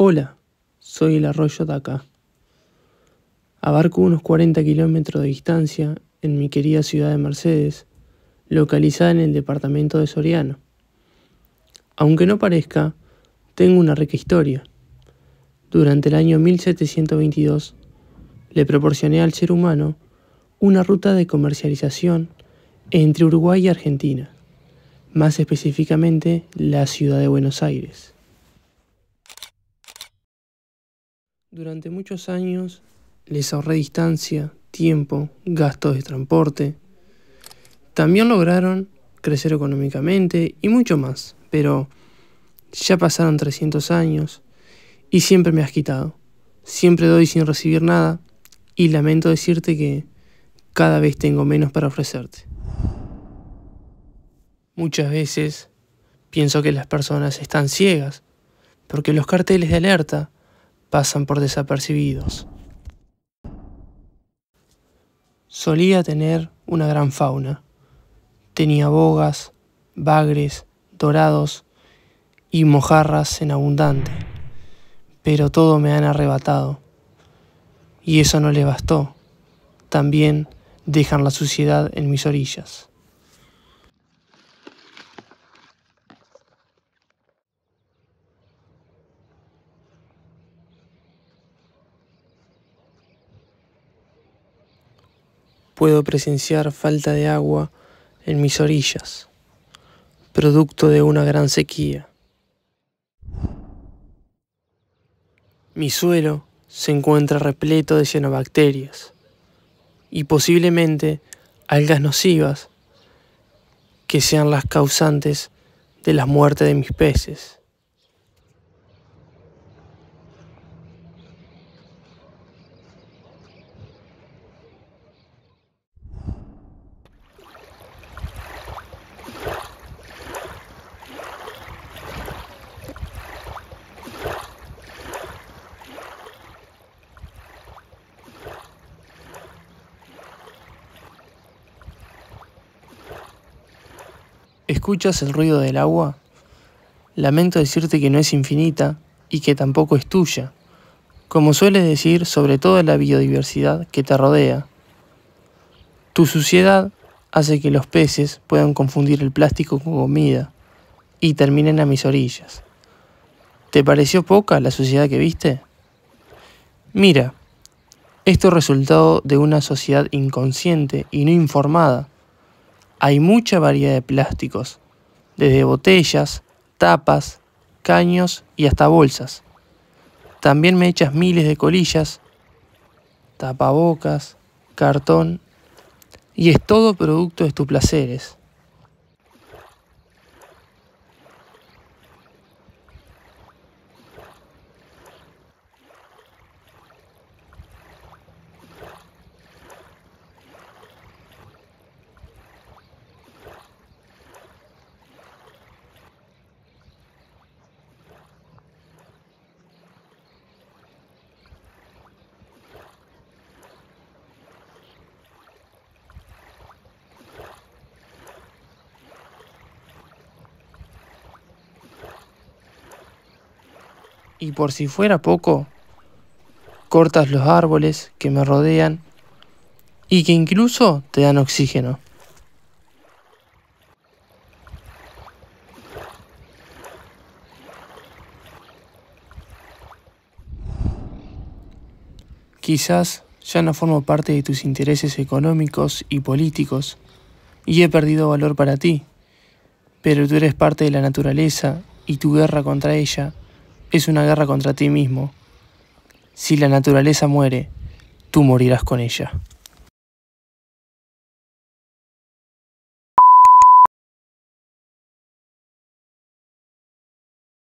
Hola, soy el arroyo Daca. Abarco unos 40 kilómetros de distancia en mi querida ciudad de Mercedes, localizada en el departamento de Soriano. Aunque no parezca, tengo una rica historia. Durante el año 1722, le proporcioné al ser humano una ruta de comercialización entre Uruguay y Argentina, más específicamente la ciudad de Buenos Aires. Durante muchos años les ahorré distancia, tiempo, gastos de transporte. También lograron crecer económicamente y mucho más, pero ya pasaron 300 años y siempre me has quitado. Siempre doy sin recibir nada y lamento decirte que cada vez tengo menos para ofrecerte. Muchas veces pienso que las personas están ciegas porque los carteles de alerta pasan por desapercibidos. Solía tener una gran fauna. Tenía bogas, bagres, dorados y mojarras en abundante, pero todo me han arrebatado. Y eso no le bastó. También dejan la suciedad en mis orillas. puedo presenciar falta de agua en mis orillas, producto de una gran sequía. Mi suelo se encuentra repleto de cianobacterias y posiblemente algas nocivas que sean las causantes de la muerte de mis peces. ¿Escuchas el ruido del agua? Lamento decirte que no es infinita y que tampoco es tuya, como sueles decir sobre toda la biodiversidad que te rodea. Tu suciedad hace que los peces puedan confundir el plástico con comida y terminen a mis orillas. ¿Te pareció poca la suciedad que viste? Mira, esto es resultado de una sociedad inconsciente y no informada hay mucha variedad de plásticos, desde botellas, tapas, caños y hasta bolsas. También me echas miles de colillas, tapabocas, cartón, y es todo producto de tus placeres. Y por si fuera poco, cortas los árboles que me rodean y que incluso te dan oxígeno. Quizás ya no formo parte de tus intereses económicos y políticos y he perdido valor para ti, pero tú eres parte de la naturaleza y tu guerra contra ella es una guerra contra ti mismo. Si la naturaleza muere, tú morirás con ella.